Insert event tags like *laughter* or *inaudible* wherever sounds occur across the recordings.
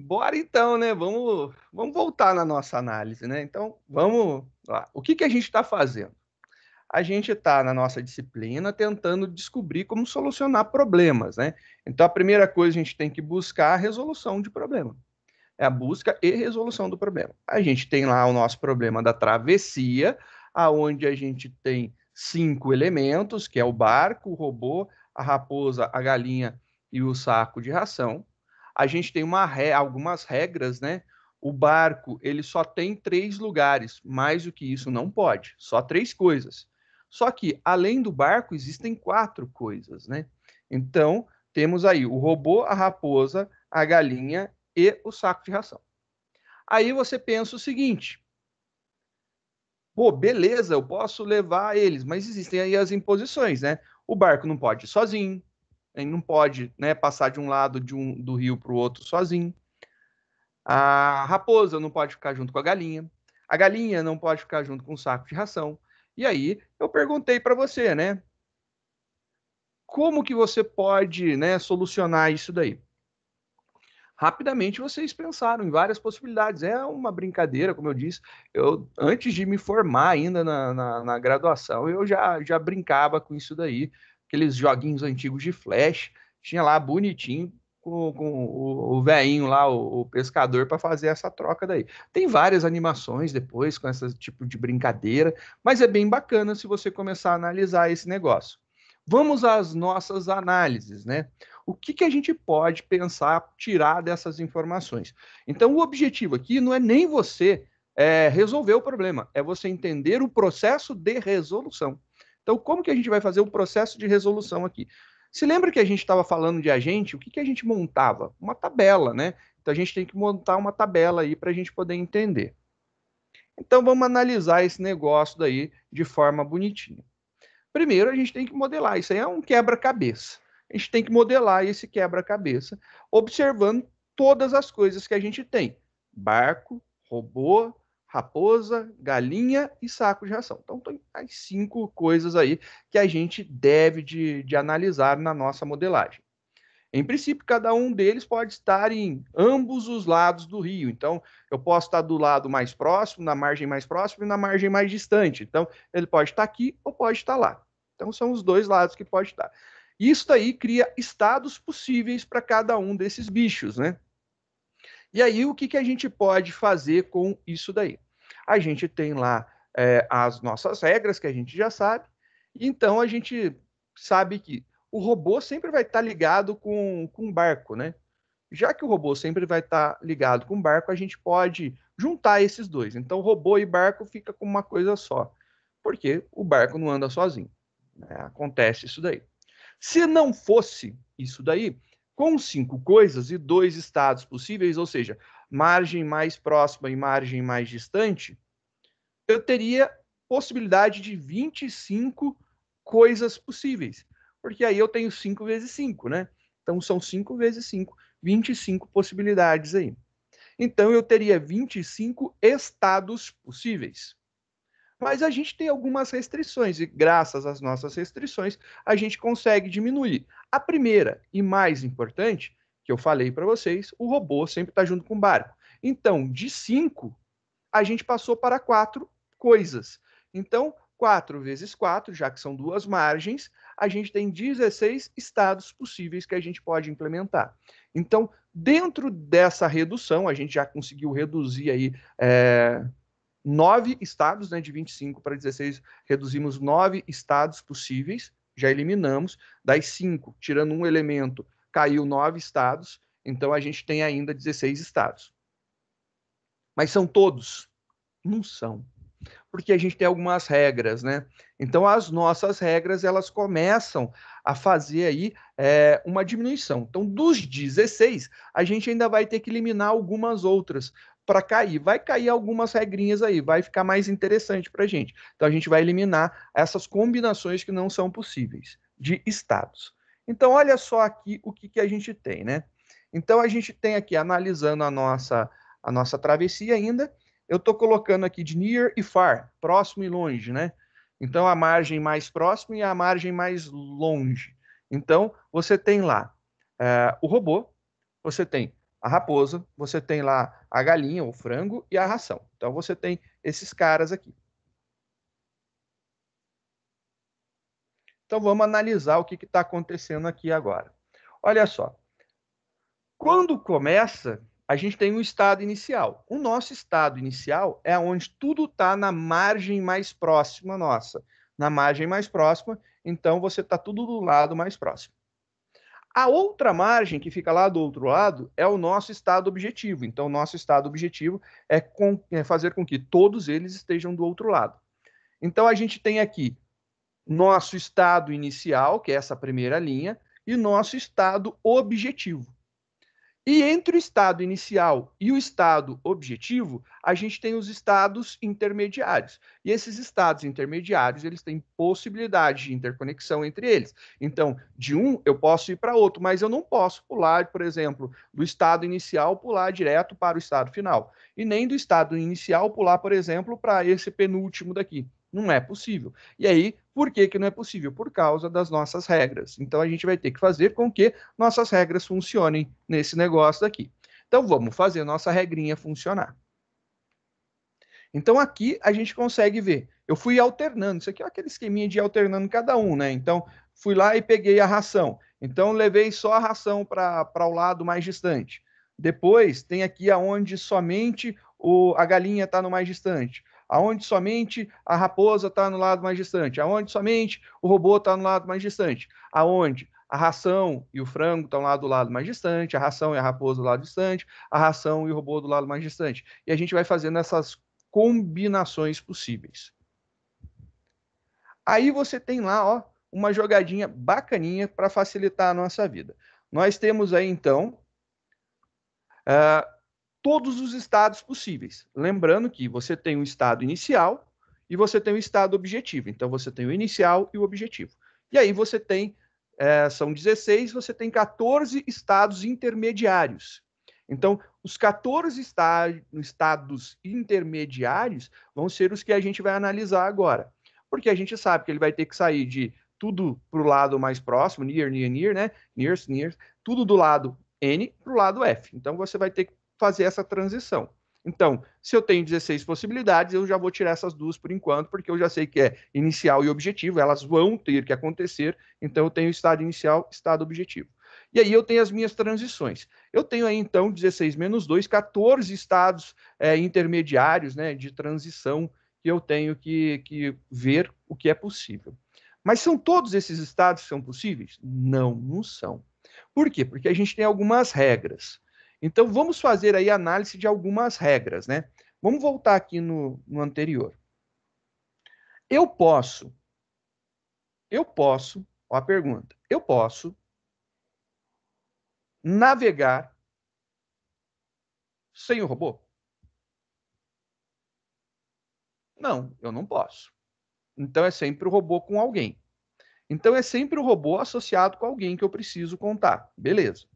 Bora então, né? Vamos, vamos voltar na nossa análise, né? Então, vamos lá. O que, que a gente está fazendo? A gente está na nossa disciplina tentando descobrir como solucionar problemas, né? Então, a primeira coisa a gente tem que buscar é a resolução de problema. É a busca e resolução do problema. A gente tem lá o nosso problema da travessia, aonde a gente tem cinco elementos, que é o barco, o robô, a raposa, a galinha e o saco de ração a gente tem uma re... algumas regras, né? O barco ele só tem três lugares, mais do que isso não pode, só três coisas. Só que além do barco existem quatro coisas, né? Então temos aí o robô, a raposa, a galinha e o saco de ração. Aí você pensa o seguinte: pô, beleza, eu posso levar eles, mas existem aí as imposições, né? O barco não pode ir sozinho, ele não pode né, passar de um lado de um, do rio para o outro sozinho. A raposa não pode ficar junto com a galinha. A galinha não pode ficar junto com o saco de ração. E aí eu perguntei para você, né? Como que você pode né, solucionar isso daí? rapidamente vocês pensaram em várias possibilidades. É uma brincadeira, como eu disse. Eu, antes de me formar ainda na, na, na, graduação, eu já, já brincava com isso daí, aqueles joguinhos antigos de flash, tinha lá bonitinho com, com o, o veinho lá, o, o pescador, para fazer essa troca daí. Tem várias animações depois com esse tipo de brincadeira, mas é bem bacana se você começar a analisar esse negócio. Vamos às nossas análises, né? O que, que a gente pode pensar, tirar dessas informações? Então, o objetivo aqui não é nem você é, resolver o problema, é você entender o processo de resolução. Então, como que a gente vai fazer o processo de resolução aqui? Se lembra que a gente estava falando de agente, o que, que a gente montava? Uma tabela, né? Então a gente tem que montar uma tabela aí para a gente poder entender. Então vamos analisar esse negócio daí de forma bonitinha. Primeiro a gente tem que modelar, isso aí é um quebra-cabeça. A gente tem que modelar esse quebra-cabeça observando todas as coisas que a gente tem. Barco, robô, raposa, galinha e saco de ração. Então, tem as cinco coisas aí que a gente deve de, de analisar na nossa modelagem. Em princípio, cada um deles pode estar em ambos os lados do rio. Então, eu posso estar do lado mais próximo, na margem mais próxima e na margem mais distante. Então, ele pode estar aqui ou pode estar lá. Então, são os dois lados que pode estar. Isso daí cria estados possíveis para cada um desses bichos, né? E aí, o que, que a gente pode fazer com isso daí? A gente tem lá é, as nossas regras, que a gente já sabe, então a gente sabe que o robô sempre vai estar tá ligado com o com barco, né? Já que o robô sempre vai estar tá ligado com o barco, a gente pode juntar esses dois. Então, robô e barco fica com uma coisa só, porque o barco não anda sozinho. Né? Acontece isso daí. Se não fosse isso daí, com cinco coisas e dois estados possíveis, ou seja, margem mais próxima e margem mais distante, eu teria possibilidade de 25 coisas possíveis. Porque aí eu tenho 5 vezes 5, né? Então são 5 vezes 5, 25 possibilidades aí. Então eu teria 25 estados possíveis. Mas a gente tem algumas restrições e, graças às nossas restrições, a gente consegue diminuir. A primeira e mais importante, que eu falei para vocês, o robô sempre está junto com o barco. Então, de cinco, a gente passou para quatro coisas. Então, 4 vezes 4, já que são duas margens, a gente tem 16 estados possíveis que a gente pode implementar. Então, dentro dessa redução, a gente já conseguiu reduzir aí é, nove estados, né, de 25 para 16, reduzimos nove estados possíveis, já eliminamos. Das cinco, tirando um elemento, caiu nove estados, então a gente tem ainda 16 estados. Mas são todos? Não são. Porque a gente tem algumas regras, né? Então as nossas regras elas começam a fazer aí é, uma diminuição. Então dos 16 a gente ainda vai ter que eliminar algumas outras para cair. Vai cair algumas regrinhas aí, vai ficar mais interessante para a gente. Então a gente vai eliminar essas combinações que não são possíveis de estados. Então olha só aqui o que, que a gente tem, né? Então a gente tem aqui analisando a nossa a nossa travessia ainda. Eu estou colocando aqui de near e far, próximo e longe, né? Então a margem mais próxima e a margem mais longe. Então você tem lá uh, o robô, você tem a raposa, você tem lá a galinha, o frango e a ração. Então você tem esses caras aqui. Então vamos analisar o que está acontecendo aqui agora. Olha só. Quando começa, a gente tem um estado inicial. O nosso estado inicial é onde tudo está na margem mais próxima nossa. Na margem mais próxima, então você está tudo do lado mais próximo. A outra margem que fica lá do outro lado é o nosso estado objetivo. Então, nosso estado objetivo é, com, é fazer com que todos eles estejam do outro lado. Então, a gente tem aqui nosso estado inicial, que é essa primeira linha, e nosso estado objetivo. E entre o estado inicial e o estado objetivo, a gente tem os estados intermediários. E esses estados intermediários, eles têm possibilidade de interconexão entre eles. Então, de um eu posso ir para outro, mas eu não posso pular, por exemplo, do estado inicial pular direto para o estado final, e nem do estado inicial pular, por exemplo, para esse penúltimo daqui. Não é possível. E aí, por que, que não é possível? Por causa das nossas regras. Então a gente vai ter que fazer com que nossas regras funcionem nesse negócio daqui. Então vamos fazer nossa regrinha funcionar. Então aqui a gente consegue ver. Eu fui alternando. Isso aqui é aquele esqueminha de alternando cada um, né? Então fui lá e peguei a ração. Então levei só a ração para o lado mais distante. Depois tem aqui aonde somente o, a galinha está no mais distante aonde somente a raposa está no lado mais distante, aonde somente o robô está no lado mais distante, aonde a ração e o frango estão lá do lado mais distante, a ração e a raposa do lado distante, a ração e o robô do lado mais distante. E a gente vai fazendo essas combinações possíveis. Aí você tem lá, ó, uma jogadinha bacaninha para facilitar a nossa vida. Nós temos aí, então, uh, todos os estados possíveis. Lembrando que você tem um estado inicial e você tem um estado objetivo. Então, você tem o inicial e o objetivo. E aí você tem, é, são 16, você tem 14 estados intermediários. Então, os 14 estados intermediários vão ser os que a gente vai analisar agora. Porque a gente sabe que ele vai ter que sair de tudo para o lado mais próximo, near, near, near, né? Nearest, near, tudo do lado N para o lado F. Então, você vai ter que fazer essa transição. Então, se eu tenho 16 possibilidades, eu já vou tirar essas duas por enquanto, porque eu já sei que é inicial e objetivo, elas vão ter que acontecer, então eu tenho estado inicial, estado objetivo. E aí eu tenho as minhas transições. Eu tenho aí, então, 16 menos 2, 14 estados é, intermediários né, de transição que eu tenho que, que ver o que é possível. Mas são todos esses estados que são possíveis? Não, não são. Por quê? Porque a gente tem algumas regras. Então, vamos fazer aí análise de algumas regras, né? Vamos voltar aqui no, no anterior. Eu posso, eu posso, ó a pergunta, eu posso navegar sem o robô? Não, eu não posso. Então é sempre o robô com alguém. Então é sempre o robô associado com alguém que eu preciso contar. Beleza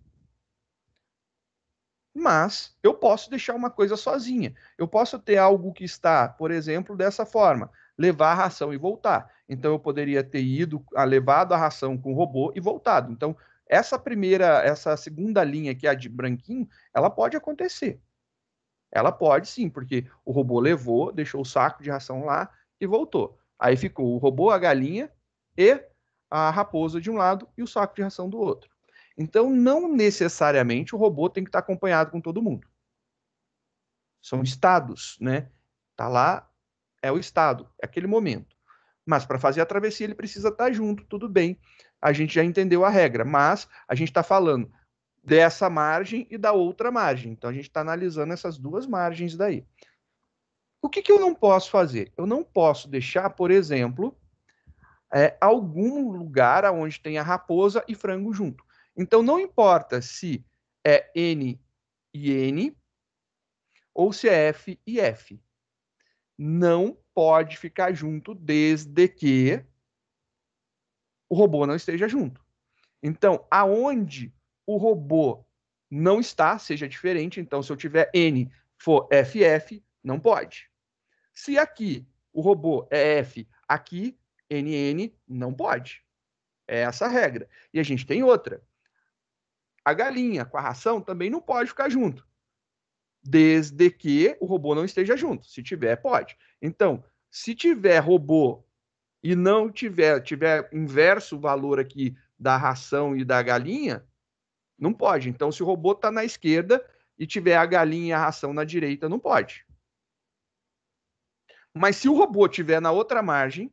mas eu posso deixar uma coisa sozinha. Eu posso ter algo que está, por exemplo, dessa forma, levar a ração e voltar. Então eu poderia ter ido, ah, levado a ração com o robô e voltado. Então essa primeira, essa segunda linha que é a de branquinho, ela pode acontecer. Ela pode sim, porque o robô levou, deixou o saco de ração lá e voltou. Aí ficou o robô, a galinha e a raposa de um lado e o saco de ração do outro. Então, não necessariamente o robô tem que estar acompanhado com todo mundo. São estados, né? Tá lá, é o estado, é aquele momento. Mas para fazer a travessia ele precisa estar tá junto, tudo bem. A gente já entendeu a regra, mas a gente está falando dessa margem e da outra margem. Então a gente está analisando essas duas margens daí. O que, que eu não posso fazer? Eu não posso deixar, por exemplo, é, algum lugar onde tenha raposa e frango junto. Então, não importa se é N e N ou se é F e F. Não pode ficar junto desde que o robô não esteja junto. Então, aonde o robô não está, seja diferente. Então, se eu tiver N for FF, não pode. Se aqui o robô é F, aqui NN, não pode. É essa a regra. E a gente tem outra. A galinha com a ração também não pode ficar junto, desde que o robô não esteja junto. Se tiver, pode. Então, se tiver robô e não tiver, tiver inverso o valor aqui da ração e da galinha, não pode. Então, se o robô está na esquerda e tiver a galinha e a ração na direita, não pode. Mas se o robô tiver na outra margem,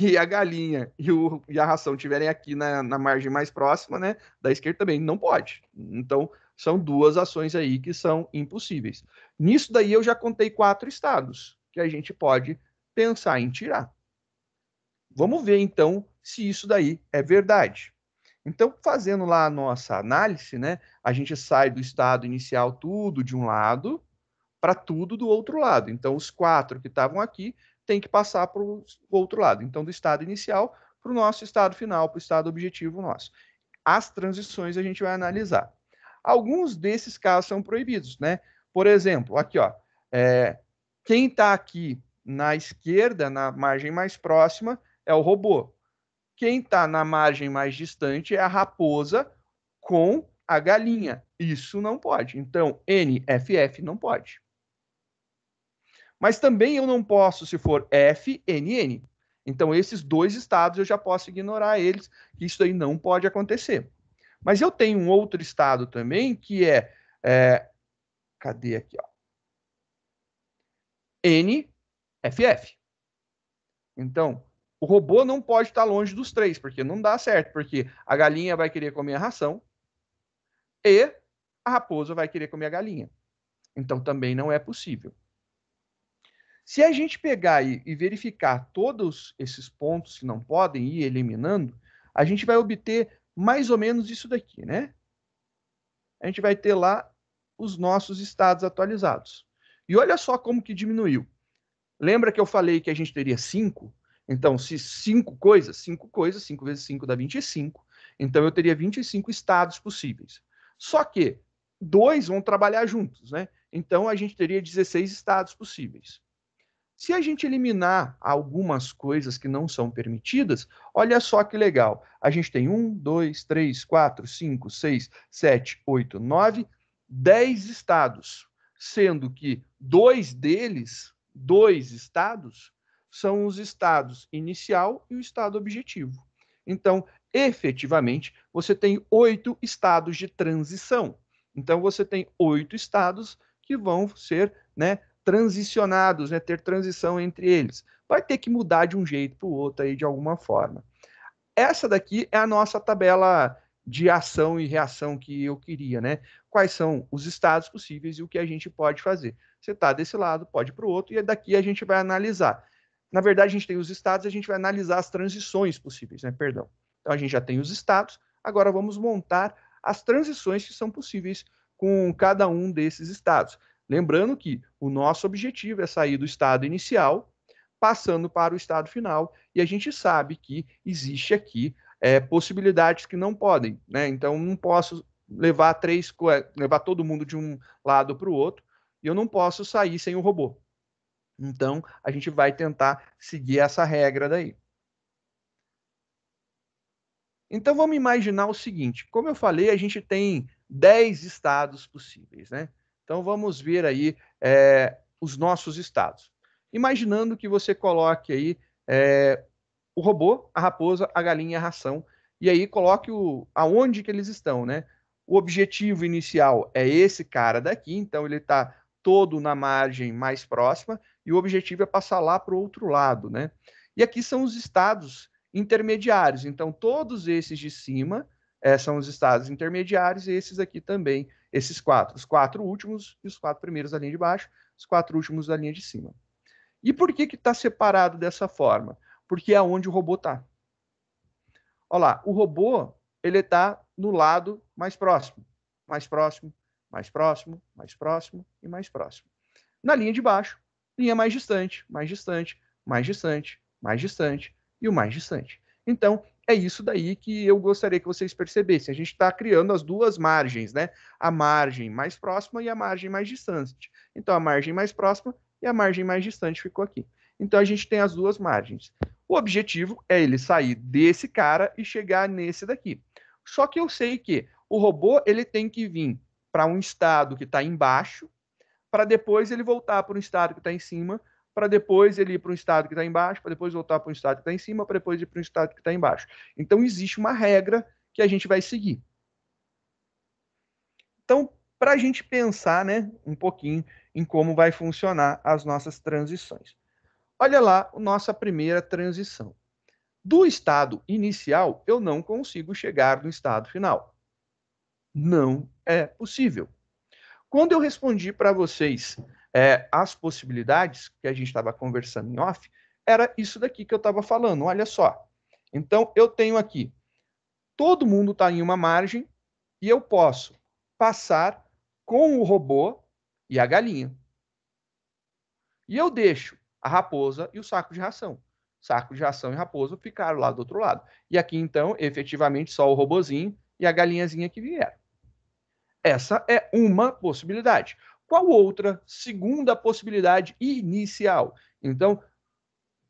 e a galinha e, o, e a ração estiverem aqui na, na margem mais próxima, né, da esquerda também, não pode. Então, são duas ações aí que são impossíveis. Nisso daí eu já contei quatro estados que a gente pode pensar em tirar. Vamos ver então se isso daí é verdade. Então, fazendo lá a nossa análise, né, a gente sai do estado inicial tudo de um lado para tudo do outro lado. Então, os quatro que estavam aqui tem que passar para o outro lado. Então, do estado inicial para o nosso estado final, para o estado objetivo nosso. As transições a gente vai analisar. Alguns desses casos são proibidos, né? Por exemplo, aqui, ó, é, quem está aqui na esquerda, na margem mais próxima, é o robô. Quem está na margem mais distante é a raposa com a galinha. Isso não pode. Então, NFF não pode. Mas também eu não posso se for FNN. Então, esses dois estados eu já posso ignorar eles, que isso aí não pode acontecer. Mas eu tenho um outro estado também que é. é cadê aqui? Ó, NFF. Então, o robô não pode estar longe dos três, porque não dá certo, porque a galinha vai querer comer a ração e a raposa vai querer comer a galinha. Então também não é possível. Se a gente pegar e, e verificar todos esses pontos que não podem ir eliminando, a gente vai obter mais ou menos isso daqui, né? A gente vai ter lá os nossos estados atualizados. E olha só como que diminuiu. Lembra que eu falei que a gente teria 5? Então, se 5 coisas, 5 coisas, 5 vezes 5 dá 25. Então, eu teria 25 estados possíveis. Só que dois vão trabalhar juntos, né? Então, a gente teria 16 estados possíveis. Se a gente eliminar algumas coisas que não são permitidas, olha só que legal. A gente tem 1, 2, 3, 4, 5, 6, 7, 8, 9, 10 estados, sendo que dois deles, dois estados, são os estados inicial e o estado objetivo. Então, efetivamente, você tem oito estados de transição. Então, você tem oito estados que vão ser né, transicionados, né, ter transição entre eles. Vai ter que mudar de um jeito para o outro aí de alguma forma. Essa daqui é a nossa tabela de ação e reação que eu queria, né? Quais são os estados possíveis e o que a gente pode fazer. Você está desse lado, pode para o outro, e daqui a gente vai analisar. Na verdade, a gente tem os estados, a gente vai analisar as transições possíveis, né? Perdão. Então a gente já tem os estados, agora vamos montar as transições que são possíveis com cada um desses estados. Lembrando que o nosso objetivo é sair do estado inicial, passando para o estado final, e a gente sabe que existe aqui é, possibilidades que não podem, né? Então não posso levar três, é, levar todo mundo de um lado para o outro, e eu não posso sair sem o robô. Então a gente vai tentar seguir essa regra daí. Então vamos imaginar o seguinte: como eu falei, a gente tem 10 estados possíveis, né? Então vamos ver aí é, os nossos estados. Imaginando que você coloque aí é, o robô, a raposa, a galinha, a ração, e aí coloque o, aonde que eles estão, né? O objetivo inicial é esse cara daqui, então ele está todo na margem mais próxima, e o objetivo é passar lá para o outro lado, né? E aqui são os estados intermediários, então todos esses de cima é, são os estados intermediários, e esses aqui também, esses quatro. Os quatro últimos e os quatro primeiros da linha de baixo, os quatro últimos da linha de cima. E por que está separado dessa forma? Porque é onde o robô está. Olha lá, o robô ele está no lado mais próximo, mais próximo, mais próximo, mais próximo e mais próximo. Na linha de baixo, linha mais distante, mais distante, mais distante, mais distante e o mais distante. Então, é isso daí que eu gostaria que vocês percebessem. A gente está criando as duas margens, né? A margem mais próxima e a margem mais distante. Então, a margem mais próxima e a margem mais distante ficou aqui. Então, a gente tem as duas margens. O objetivo é ele sair desse cara e chegar nesse daqui. Só que eu sei que o robô ele tem que vir para um estado que está embaixo, para depois ele voltar para um estado que está em cima, para depois ele ir para um estado que está embaixo, para depois voltar para um estado que está em cima, para depois ir para um estado que está embaixo. Então, existe uma regra que a gente vai seguir. Então, para a gente pensar né, um pouquinho em como vai funcionar as nossas transições. Olha lá a nossa primeira transição. Do estado inicial, eu não consigo chegar no estado final. Não é possível. Quando eu respondi para vocês é, as possibilidades que a gente estava conversando em off, era isso daqui que eu estava falando. Olha só. Então, eu tenho aqui, todo mundo está em uma margem e eu posso passar com o robô e a galinha. E eu deixo a raposa e o saco de ração. Saco de ração e raposa ficaram lá do outro lado. E aqui, então, efetivamente, só o robozinho e a galinhazinha que vieram. Essa é uma possibilidade qual outra segunda possibilidade inicial? Então,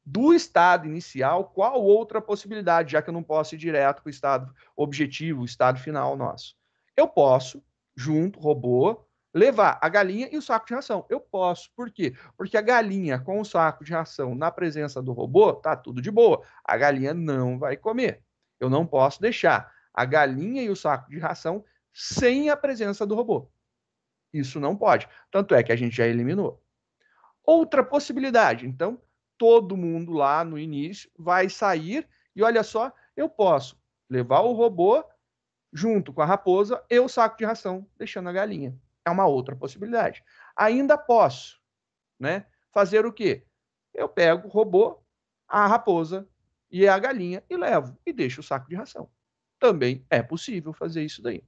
do estado inicial, qual outra possibilidade, já que eu não posso ir direto para o estado objetivo, o estado final nosso? Eu posso, junto, robô, levar a galinha e o saco de ração. Eu posso, por quê? Porque a galinha com o saco de ração na presença do robô, tá tudo de boa. A galinha não vai comer. Eu não posso deixar a galinha e o saco de ração sem a presença do robô. Isso não pode. Tanto é que a gente já eliminou. Outra possibilidade, então, todo mundo lá no início vai sair e olha só, eu posso levar o robô junto com a raposa e o saco de ração, deixando a galinha. É uma outra possibilidade. Ainda posso, né, fazer o quê? Eu pego o robô, a raposa e a galinha e levo e deixo o saco de ração. Também é possível fazer isso daí.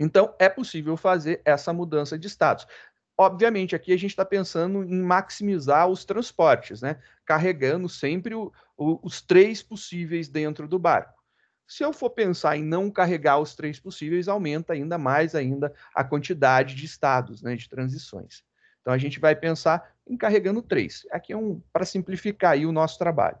Então, é possível fazer essa mudança de status. Obviamente, aqui a gente está pensando em maximizar os transportes, né? Carregando sempre o, o, os três possíveis dentro do barco. Se eu for pensar em não carregar os três possíveis, aumenta ainda mais ainda a quantidade de estados, né, de transições. Então a gente vai pensar em carregando três. Aqui é um para simplificar aí o nosso trabalho.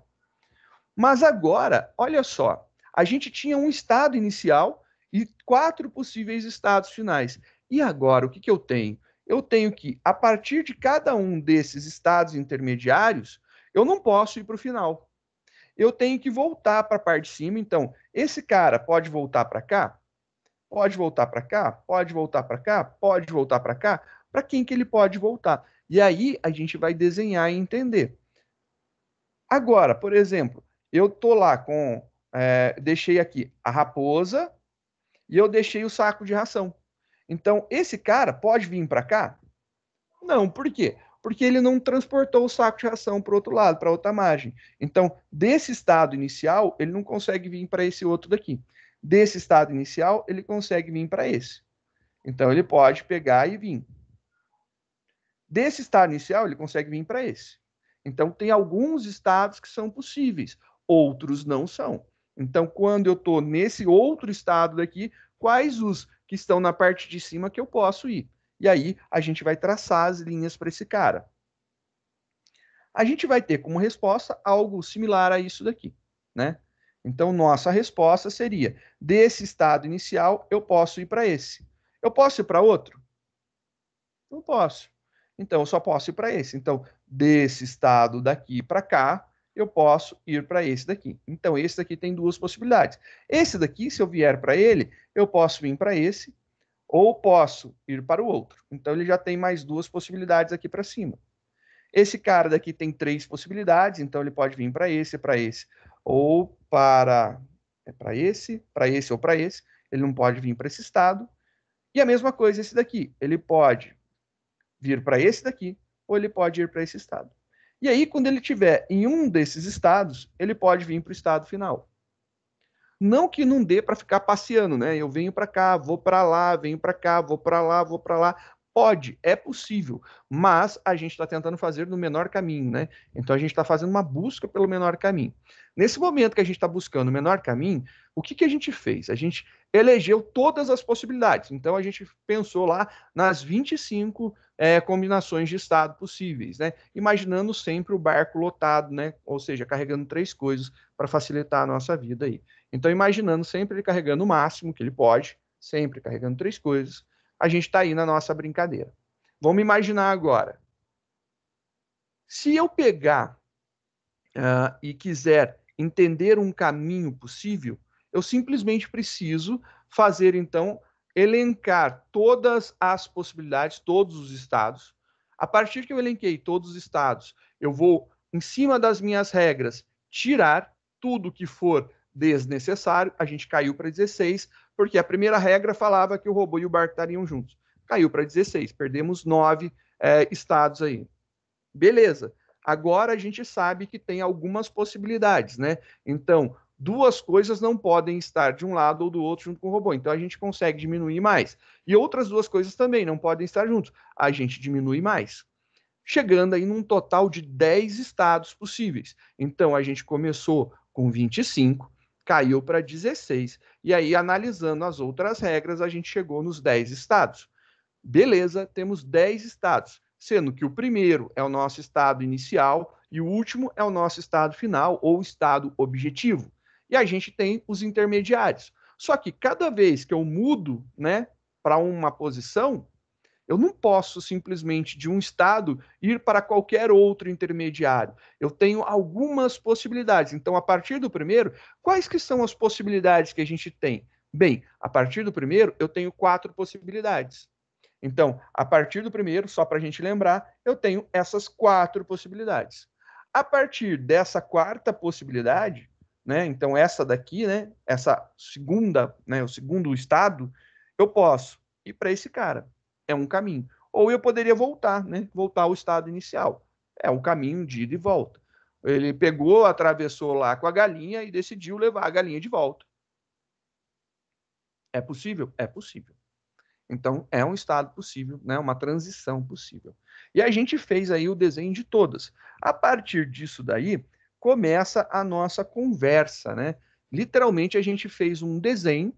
Mas agora, olha só, a gente tinha um estado inicial e quatro possíveis estados finais. E agora, o que, que eu tenho? Eu tenho que, a partir de cada um desses estados intermediários, eu não posso ir para o final. Eu tenho que voltar para a parte de cima. Então, esse cara pode voltar para cá? Pode voltar para cá? Pode voltar para cá? Pode voltar para cá? Para quem que ele pode voltar? E aí a gente vai desenhar e entender. Agora, por exemplo, eu tô lá com, é, deixei aqui a raposa, e eu deixei o saco de ração. Então, esse cara pode vir para cá? Não, por quê? Porque ele não transportou o saco de ração para outro lado, para outra margem. Então, desse estado inicial, ele não consegue vir para esse outro daqui. Desse estado inicial, ele consegue vir para esse. Então, ele pode pegar e vir. Desse estado inicial, ele consegue vir para esse. Então, tem alguns estados que são possíveis, outros não são. Então, quando eu estou nesse outro estado daqui, quais os que estão na parte de cima que eu posso ir? E aí a gente vai traçar as linhas para esse cara. A gente vai ter como resposta algo similar a isso daqui, né? Então, nossa resposta seria: desse estado inicial, eu posso ir para esse. Eu posso ir para outro? Não posso. Então, eu só posso ir para esse. Então, desse estado daqui para cá, eu posso ir para esse daqui. Então, esse daqui tem duas possibilidades. Esse daqui, se eu vier para ele, eu posso vir para esse, ou posso ir para o outro. Então, ele já tem mais duas possibilidades aqui para cima. Esse cara daqui tem três possibilidades, então ele pode vir para esse, para esse, ou para é para esse, para esse ou para esse. Ele não pode vir para esse estado. E a mesma coisa esse daqui, ele pode vir para esse daqui, ou ele pode ir para esse estado. E aí, quando ele tiver em um desses estados, ele pode vir para o estado final. Não que não dê para ficar passeando, né? Eu venho para cá, vou para lá, venho para cá, vou para lá, vou para lá, Pode, é possível, mas a gente está tentando fazer no menor caminho, né? Então a gente está fazendo uma busca pelo menor caminho. Nesse momento que a gente está buscando o menor caminho, o que, que a gente fez? A gente elegeu todas as possibilidades. Então a gente pensou lá nas 25 é, combinações de estado possíveis, né? Imaginando sempre o barco lotado, né? Ou seja, carregando três coisas para facilitar a nossa vida aí. Então imaginando sempre ele carregando o máximo que ele pode, sempre carregando três coisas a gente está aí na nossa brincadeira. Vamos imaginar agora. Se eu pegar uh, e quiser entender um caminho possível, eu simplesmente preciso fazer, então, elencar todas as possibilidades, todos os estados. A partir que eu elenquei todos os estados, eu vou, em cima das minhas regras, tirar tudo que for desnecessário. A gente caiu para 16, porque a primeira regra falava que o robô e o barco estariam juntos. Caiu para 16, perdemos nove é, estados aí. Beleza. Agora a gente sabe que tem algumas possibilidades, né? Então, duas coisas não podem estar de um lado ou do outro junto com o robô. Então a gente consegue diminuir mais. E outras duas coisas também não podem estar juntos. A gente diminui mais. Chegando aí num total de 10 estados possíveis. Então a gente começou com 25, caiu para 16. E aí, analisando as outras regras, a gente chegou nos 10 estados. Beleza, temos 10 estados, sendo que o primeiro é o nosso estado inicial e o último é o nosso estado final ou estado objetivo. E a gente tem os intermediários. Só que cada vez que eu mudo, né, para uma posição, eu não posso simplesmente de um estado ir para qualquer outro intermediário. Eu tenho algumas possibilidades. Então, a partir do primeiro, quais que são as possibilidades que a gente tem? Bem, a partir do primeiro, eu tenho quatro possibilidades. Então, a partir do primeiro, só para a gente lembrar, eu tenho essas quatro possibilidades. A partir dessa quarta possibilidade, né, então essa daqui, né, essa segunda, né, o segundo estado, eu posso ir para esse cara é um caminho. Ou eu poderia voltar, né? Voltar ao estado inicial. É um caminho de ida e volta. Ele pegou, atravessou lá com a galinha e decidiu levar a galinha de volta. É possível? É possível. Então, é um estado possível, né? uma transição possível. E a gente fez aí o desenho de todas. A partir disso daí, começa a nossa conversa, né? Literalmente, a gente fez um desenho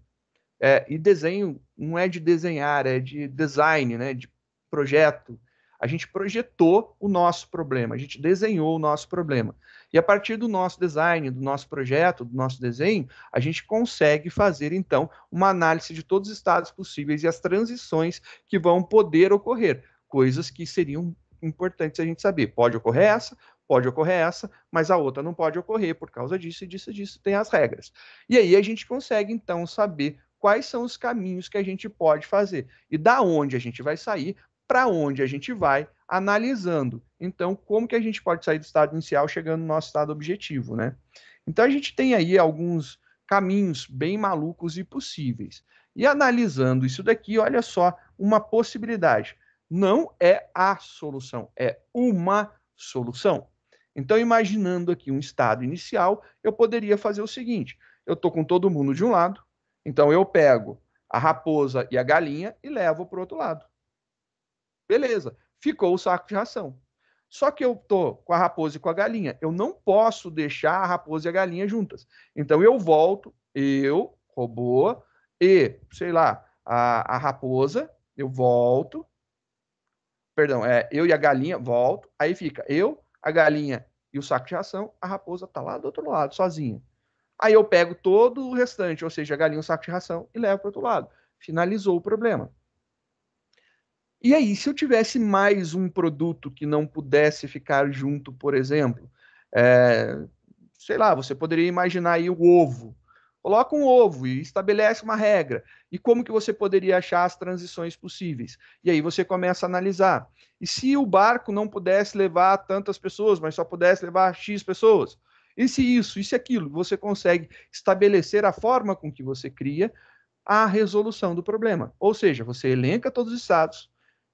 é, e desenho não é de desenhar, é de design, né, de projeto. A gente projetou o nosso problema, a gente desenhou o nosso problema. E a partir do nosso design, do nosso projeto, do nosso desenho, a gente consegue fazer, então, uma análise de todos os estados possíveis e as transições que vão poder ocorrer, coisas que seriam importantes a gente saber. Pode ocorrer essa, pode ocorrer essa, mas a outra não pode ocorrer por causa disso e disso e disso, tem as regras. E aí a gente consegue, então, saber quais são os caminhos que a gente pode fazer e da onde a gente vai sair, para onde a gente vai, analisando. Então, como que a gente pode sair do estado inicial chegando no nosso estado objetivo, né? Então, a gente tem aí alguns caminhos bem malucos e possíveis. E analisando isso daqui, olha só, uma possibilidade. Não é a solução, é uma solução. Então, imaginando aqui um estado inicial, eu poderia fazer o seguinte: eu estou com todo mundo de um lado, então eu pego a raposa e a galinha e levo para o outro lado. Beleza, ficou o saco de ração. Só que eu tô com a raposa e com a galinha. Eu não posso deixar a raposa e a galinha juntas. Então eu volto, eu, robô, e, sei lá, a, a raposa, eu volto. Perdão, é eu e a galinha, volto. Aí fica eu, a galinha e o saco de ração. A raposa está lá do outro lado, sozinha. Aí eu pego todo o restante, ou seja, a galinha, o saco de ração, e levo para o outro lado. Finalizou o problema. E aí, se eu tivesse mais um produto que não pudesse ficar junto, por exemplo, é, sei lá, você poderia imaginar aí o ovo. Coloca um ovo e estabelece uma regra. E como que você poderia achar as transições possíveis? E aí você começa a analisar. E se o barco não pudesse levar tantas pessoas, mas só pudesse levar X pessoas? e se isso, e aquilo, você consegue estabelecer a forma com que você cria a resolução do problema. Ou seja, você elenca todos os estados,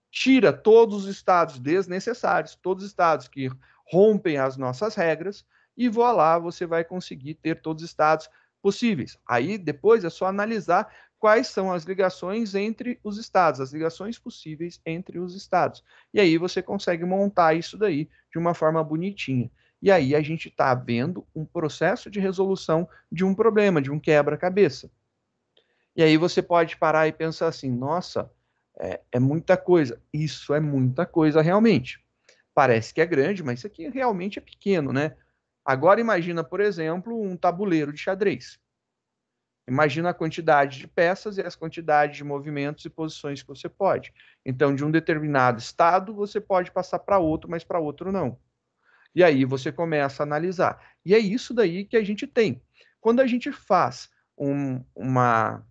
tira todos os estados desnecessários, todos os estados que rompem as nossas regras, e voa lá, você vai conseguir ter todos os estados possíveis. Aí depois é só analisar quais são as ligações entre os estados, as ligações possíveis entre os estados. E aí você consegue montar isso daí de uma forma bonitinha. E aí a gente está vendo um processo de resolução de um problema, de um quebra-cabeça. E aí você pode parar e pensar assim: nossa, é, é, muita coisa. Isso é muita coisa realmente. Parece que é grande, mas isso aqui realmente é pequeno, né? Agora imagina, por exemplo, um tabuleiro de xadrez. Imagina a quantidade de peças e as quantidades de movimentos e posições que você pode. Então, de um determinado estado, você pode passar para outro, mas para outro não. E aí você começa a analisar. E é isso daí que a gente tem. Quando a gente faz um, uma,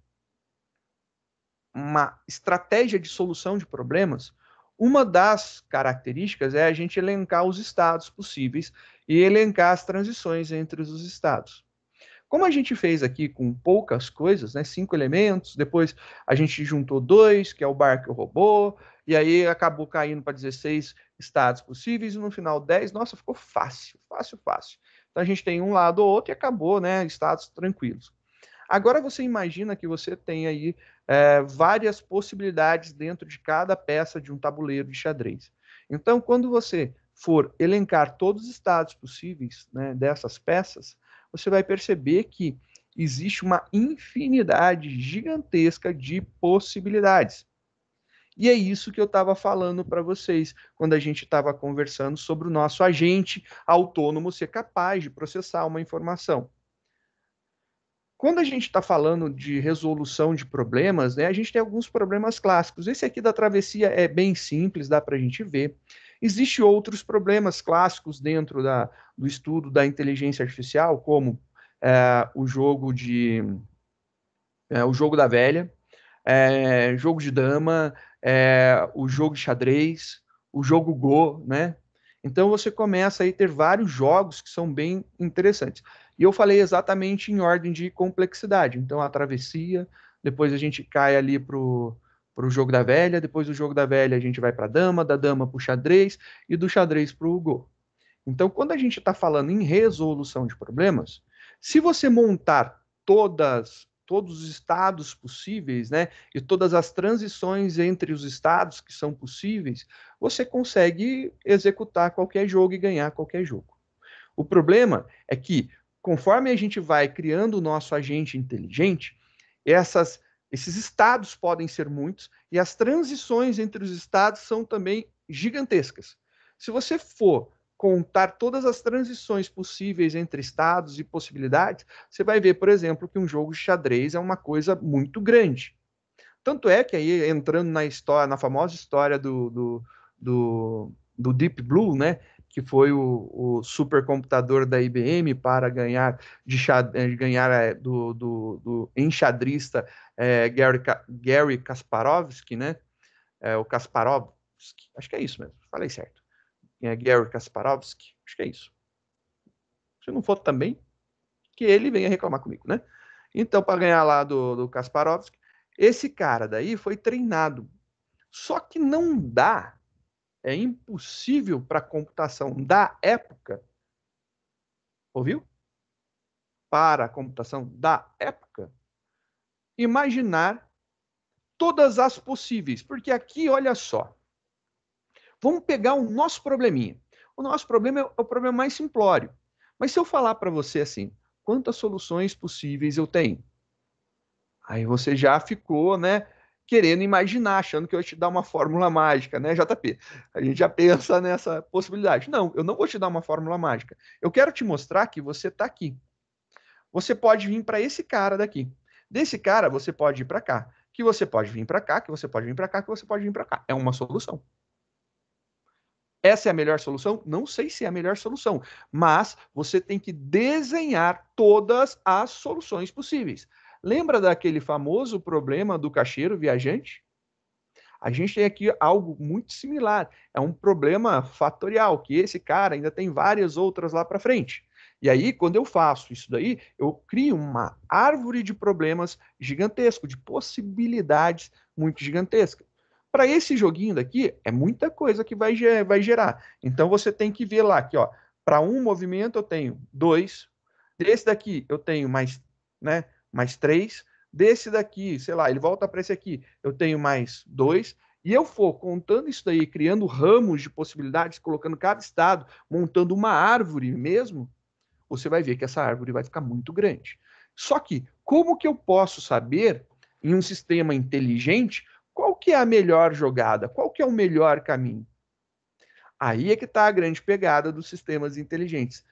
uma estratégia de solução de problemas, uma das características é a gente elencar os estados possíveis e elencar as transições entre os estados. Como a gente fez aqui com poucas coisas, né, cinco elementos, depois a gente juntou dois, que é o barco e o robô, e aí acabou caindo para 16 estados possíveis e no final 10, nossa, ficou fácil, fácil, fácil. Então a gente tem um lado ou outro e acabou, né? Estados tranquilos. Agora você imagina que você tem aí é, várias possibilidades dentro de cada peça de um tabuleiro de xadrez. Então, quando você for elencar todos os estados possíveis né, dessas peças, você vai perceber que existe uma infinidade gigantesca de possibilidades. E é isso que eu estava falando para vocês quando a gente estava conversando sobre o nosso agente autônomo ser capaz de processar uma informação. Quando a gente está falando de resolução de problemas, né, a gente tem alguns problemas clássicos. Esse aqui da travessia é bem simples, dá para a gente ver. Existem outros problemas clássicos dentro da, do estudo da inteligência artificial, como é, o jogo de é, o jogo da velha, é, jogo de dama, é, o jogo de xadrez, o jogo Go, né? Então você começa a ter vários jogos que são bem interessantes. E eu falei exatamente em ordem de complexidade. Então a travessia, depois a gente cai ali pro pro jogo da velha, depois do jogo da velha a gente vai para dama, da dama para o xadrez e do xadrez para o Go. Então, quando a gente está falando em resolução de problemas, se você montar todas todos os estados possíveis, né, e todas as transições entre os estados que são possíveis, você consegue executar qualquer jogo e ganhar qualquer jogo. O problema é que, conforme a gente vai criando o nosso agente inteligente, essas, esses estados podem ser muitos e as transições entre os estados são também gigantescas. Se você for contar todas as transições possíveis entre estados e possibilidades, você vai ver, por exemplo, que um jogo de xadrez é uma coisa muito grande. Tanto é que aí, entrando na história, na famosa história do, do, do, do Deep Blue, né? que foi o, o supercomputador da IBM para ganhar de xad, eh, ganhar eh, do, do, do enxadrista é, Gary, Gary Kasparovski, né? É, o Kasparovski, acho que é isso mesmo, falei certo é Gary Kasparovski, acho que é isso. Se não for também, que ele venha reclamar comigo, né? Então, para ganhar lá do, do Kasparovski, esse cara daí foi treinado. Só que não dá, é impossível para a computação da época, ouviu? Para a computação da época, imaginar todas as possíveis. Porque aqui, olha só, Vamos pegar o nosso probleminha. O nosso problema é o é problema mais simplório. Mas se eu falar para você assim, quantas soluções possíveis eu tenho? Aí você já ficou, né, querendo imaginar, achando que eu ia te dar uma fórmula mágica, né, JP? A gente já pensa nessa possibilidade. Não, eu não vou te dar uma fórmula mágica. Eu quero te mostrar que você está aqui. Você pode vir para esse cara daqui. Desse cara, você pode ir para cá. Que você pode vir para cá, que você pode vir para cá, que você pode vir para cá. É uma solução. Essa é a melhor solução? Não sei se é a melhor solução, mas você tem que desenhar todas as soluções possíveis. Lembra daquele famoso problema do caixeiro viajante? A gente tem aqui algo muito similar. É um problema fatorial, que esse cara ainda tem várias outras lá para frente. E aí, quando eu faço isso daí, eu crio uma árvore de problemas gigantesco, de possibilidades muito gigantesca. Para esse joguinho daqui, é muita coisa que vai, vai gerar. Então você tem que ver lá que, ó, para um movimento eu tenho dois, desse daqui eu tenho mais, né, mais três, desse daqui, sei lá, ele volta para esse aqui, eu tenho mais dois, e eu for contando isso daí, criando ramos de possibilidades, colocando cada estado, montando uma árvore mesmo, você vai ver que essa árvore vai ficar muito grande. Só que, como que eu posso saber, em um sistema inteligente, qual que é a melhor jogada? Qual que é o melhor caminho? Aí é que está a grande pegada dos sistemas inteligentes.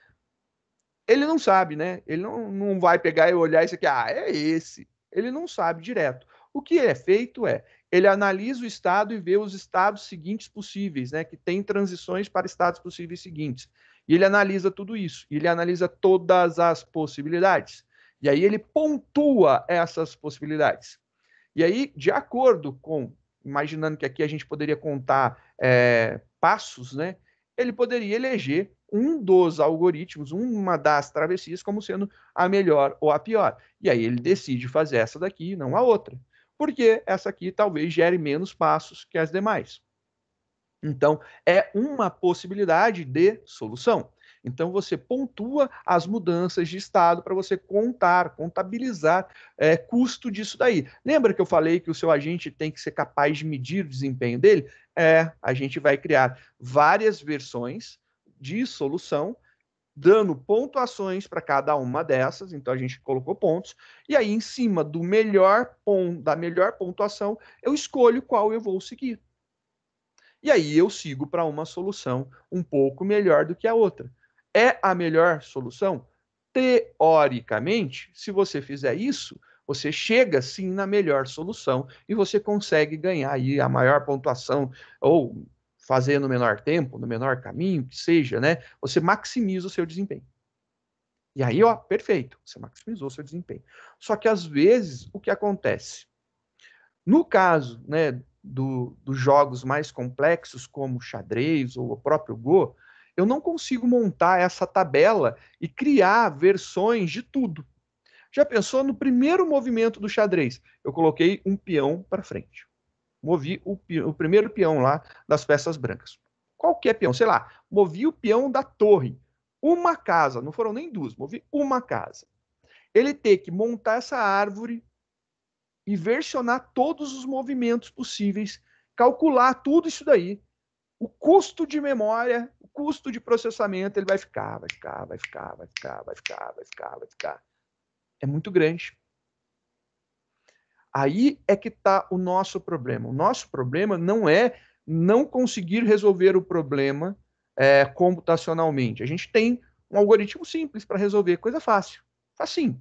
Ele não sabe, né? Ele não, não vai pegar e olhar isso aqui, ah, é esse. Ele não sabe direto. O que é feito é, ele analisa o estado e vê os estados seguintes possíveis, né? Que tem transições para estados possíveis seguintes. E ele analisa tudo isso. Ele analisa todas as possibilidades. E aí ele pontua essas possibilidades. E aí, de acordo com, imaginando que aqui a gente poderia contar é, passos, né? Ele poderia eleger um dos algoritmos, uma das travessias, como sendo a melhor ou a pior. E aí ele decide fazer essa daqui e não a outra. Porque essa aqui talvez gere menos passos que as demais. Então, é uma possibilidade de solução. Então você pontua as mudanças de estado para você contar, contabilizar é, custo disso daí. Lembra que eu falei que o seu agente tem que ser capaz de medir o desempenho dele? É, a gente vai criar várias versões de solução dando pontuações para cada uma dessas, então a gente colocou pontos, e aí em cima do melhor da melhor pontuação, eu escolho qual eu vou seguir. E aí eu sigo para uma solução um pouco melhor do que a outra é a melhor solução? Teoricamente, se você fizer isso, você chega sim na melhor solução e você consegue ganhar aí a maior pontuação ou fazer no menor tempo, no menor caminho, que seja, né? Você maximiza o seu desempenho. E aí, ó, perfeito, você maximizou o seu desempenho. Só que às vezes o que acontece? No caso, né, do, dos jogos mais complexos como xadrez ou o próprio Go, eu não consigo montar essa tabela e criar versões de tudo. Já pensou no primeiro movimento do xadrez? Eu coloquei um peão para frente. Movi o, o primeiro peão lá das peças brancas. Qualquer peão, sei lá, movi o peão da torre. Uma casa, não foram nem duas, movi uma casa. Ele tem que montar essa árvore e versionar todos os movimentos possíveis, calcular tudo isso daí, o custo de memória custo de processamento ele vai ficar, vai ficar, vai ficar, vai ficar, vai ficar, vai ficar, vai ficar. É muito grande. Aí é que está o nosso problema. O nosso problema não é não conseguir resolver o problema é, computacionalmente. A gente tem um algoritmo simples para resolver, coisa fácil. Assim,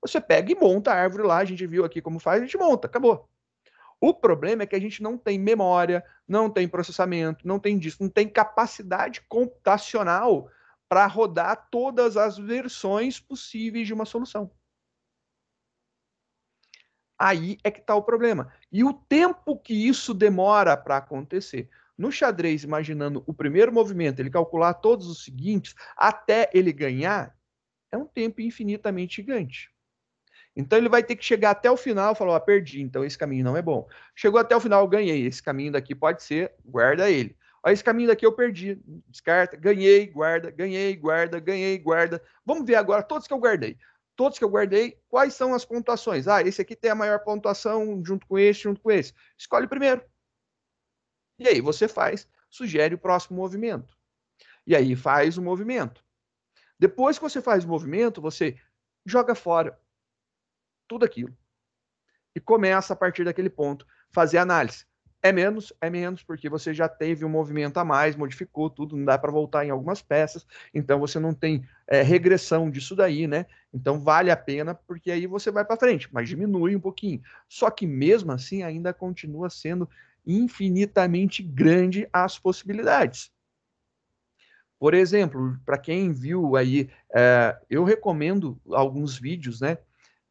você pega e monta a árvore lá, a gente viu aqui como faz, a gente monta, acabou. O problema é que a gente não tem memória, não tem processamento, não tem disso, não tem capacidade computacional para rodar todas as versões possíveis de uma solução. Aí é que está o problema. E o tempo que isso demora para acontecer. No xadrez, imaginando o primeiro movimento, ele calcular todos os seguintes, até ele ganhar, é um tempo infinitamente gigante. Então ele vai ter que chegar até o final e falar: ah, perdi, então esse caminho não é bom. Chegou até o final, ganhei. Esse caminho daqui pode ser, guarda ele. Ah, esse caminho daqui eu perdi, descarta, ganhei, guarda, ganhei, guarda, ganhei, guarda. Vamos ver agora todos que eu guardei. Todos que eu guardei, quais são as pontuações? Ah, esse aqui tem a maior pontuação junto com esse, junto com esse. Escolhe primeiro. E aí você faz, sugere o próximo movimento. E aí faz o movimento. Depois que você faz o movimento, você joga fora tudo aquilo e começa a partir daquele ponto fazer análise. É menos, é menos, porque você já teve um movimento a mais, modificou tudo, não dá para voltar em algumas peças, então você não tem é, regressão disso daí, né? Então vale a pena, porque aí você vai para frente, mas diminui um pouquinho. Só que mesmo assim ainda continua sendo infinitamente grande as possibilidades. Por exemplo, para quem viu aí, é, eu recomendo alguns vídeos, né?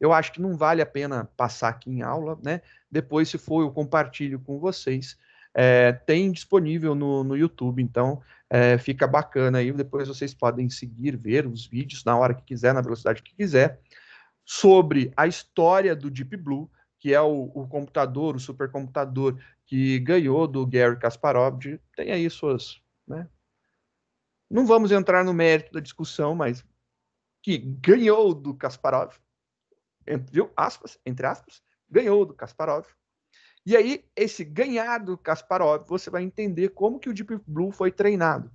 Eu acho que não vale a pena passar aqui em aula, né? Depois, se for, eu compartilho com vocês. É, tem disponível no, no YouTube, então é, fica bacana aí. Depois vocês podem seguir, ver os vídeos na hora que quiser, na velocidade que quiser, sobre a história do Deep Blue, que é o, o computador, o supercomputador que ganhou do Gary Kasparov. tem aí suas. Né? Não vamos entrar no mérito da discussão, mas que ganhou do Kasparov, viu? Aspas, entre aspas, ganhou do Kasparov. E aí, esse ganhar do Kasparov, você vai entender como que o Deep Blue foi treinado.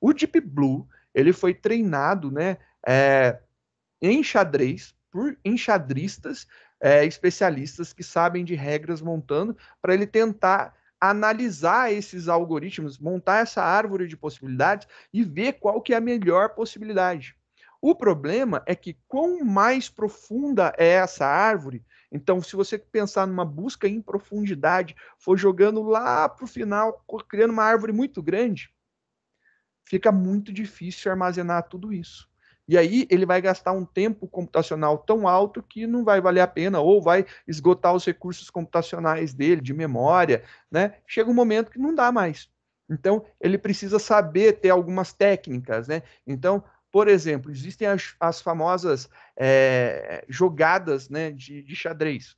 O Deep Blue, ele foi treinado, né, é, em xadrez, por enxadristas, é, especialistas que sabem de regras montando, para ele tentar analisar esses algoritmos, montar essa árvore de possibilidades e ver qual que é a melhor possibilidade. O problema é que quão mais profunda é essa árvore, então se você pensar numa busca em profundidade, for jogando lá para o final, criando uma árvore muito grande, fica muito difícil armazenar tudo isso. E aí ele vai gastar um tempo computacional tão alto que não vai valer a pena, ou vai esgotar os recursos computacionais dele, de memória, né? Chega um momento que não dá mais. Então, ele precisa saber ter algumas técnicas, né? Então, por exemplo, existem as, as famosas é, jogadas né, de, de xadrez.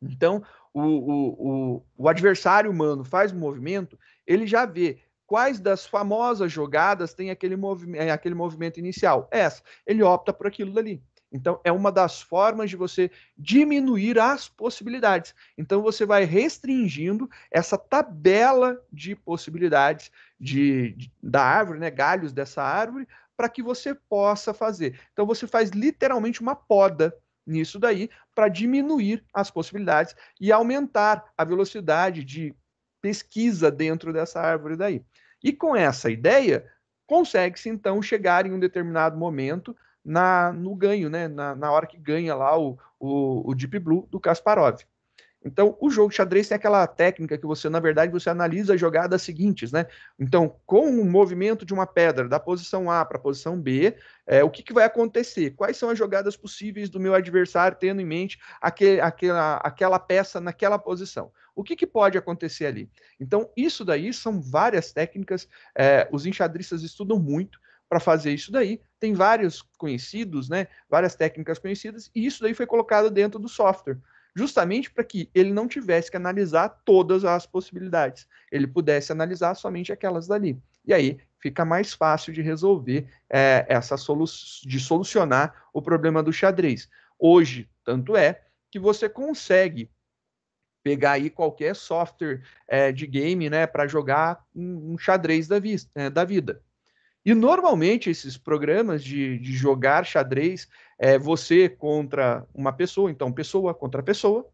Então, o, o, o, o, adversário humano faz um movimento, ele já vê quais das famosas jogadas tem aquele, movi eh, aquele movimento inicial. Essa, ele opta por aquilo dali. Então, é uma das formas de você diminuir as possibilidades. Então, você vai restringindo essa tabela de possibilidades de, de da árvore, né, galhos dessa árvore, para que você possa fazer. Então você faz literalmente uma poda nisso daí para diminuir as possibilidades e aumentar a velocidade de pesquisa dentro dessa árvore daí. E com essa ideia, consegue-se então chegar em um determinado momento na, no ganho, né? na, na hora que ganha lá o, o, o Deep Blue do Kasparov. Então, o jogo de xadrez tem aquela técnica que você, na verdade, você analisa as jogadas seguintes, né? Então, com o movimento de uma pedra da posição A para a posição B, é, o que, que, vai acontecer? Quais são as jogadas possíveis do meu adversário tendo em mente aquele, aquela, aquela peça naquela posição? O que, que, pode acontecer ali? Então, isso daí são várias técnicas, é, os enxadristas estudam muito para fazer isso daí. Tem vários conhecidos, né? Várias técnicas conhecidas, e isso daí foi colocado dentro do software justamente para que ele não tivesse que analisar todas as possibilidades, ele pudesse analisar somente aquelas dali. E aí fica mais fácil de resolver é, essa solu de solucionar o problema do xadrez. Hoje, tanto é que você consegue pegar aí qualquer software é, de game, né, para jogar um, um xadrez da, vi é, da vida. E normalmente esses programas de, de jogar xadrez é você contra uma pessoa, então pessoa contra pessoa.